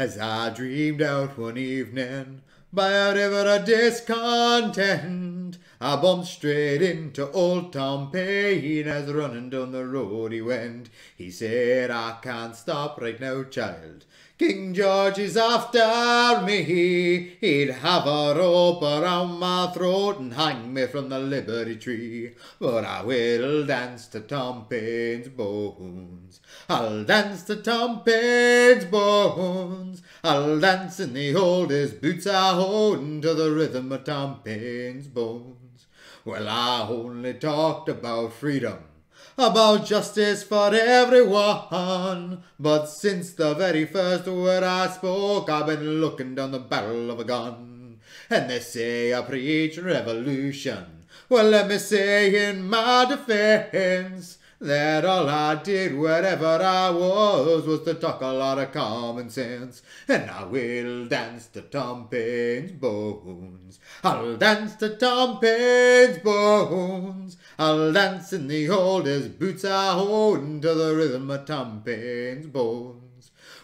As I dreamed out one evening a river of discontent. I bumped straight into old Tom Payne as running down the road he went. He said, I can't stop right now, child. King George is after me. He'd have a rope around my throat and hang me from the Liberty Tree. But I will dance to Tom Payne's bones. I'll dance to Tom Payne's bones. I'll dance in the oldest boots I own to the rhythm of Tom Paine's bones. Well, I only talked about freedom, about justice for everyone. But since the very first word I spoke, I've been looking down the barrel of a gun. And they say I preach revolution. Well, let me say in my defense, that all I did, wherever I was, was to talk a lot of common sense. And I will dance to Tom Paine's bones. I'll dance to Tom Paine's bones. I'll dance in the oldest boots I own to the rhythm of Tom Paine's bones.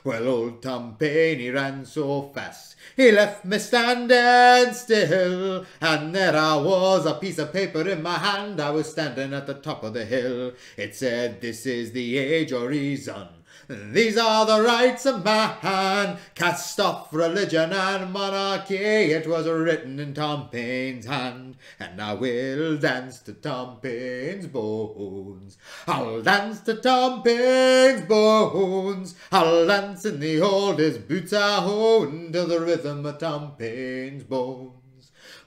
Well, old Tom Paine, he ran so fast, he left me standing still. And there I was, a piece of paper in my hand. I was standing at the top of the hill. It said, This is the age of reason. These are the rights of man. Cast off religion and monarchy. It was written in Tom Paine's hand. And I will dance to Tom Paine's bones. I'll dance to Tom Paine's bones. I'll dance in the oldest boots I own to the rhythm of Tom Paine's bones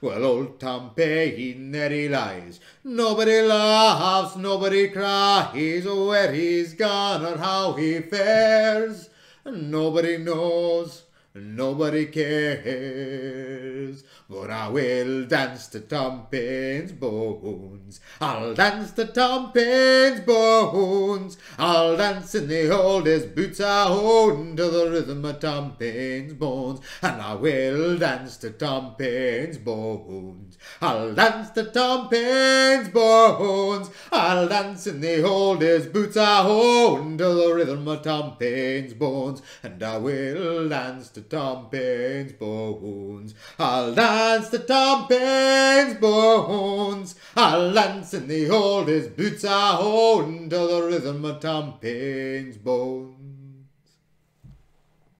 lies. Well, old he nary lies. Nobody laughs, nobody cries, oh, where he's gone or how he fares. Nobody knows. Nobody cares, but I will dance to Tom Paine's bones. I'll dance to Tom Paine's bones. I'll dance in the oldest boots I own to the rhythm of Tom Paine's bones. And I will dance to Tom Paine's bones. I'll dance to Tom Paine's bones. I'll dance in the oldest boots I own to the rhythm of Tom Paine's bones. And I will dance to Tom Paine's bones. I'll dance the Tom Paine's bones. I'll dance in the oldest boots I own to the rhythm of Tom Paine's bones.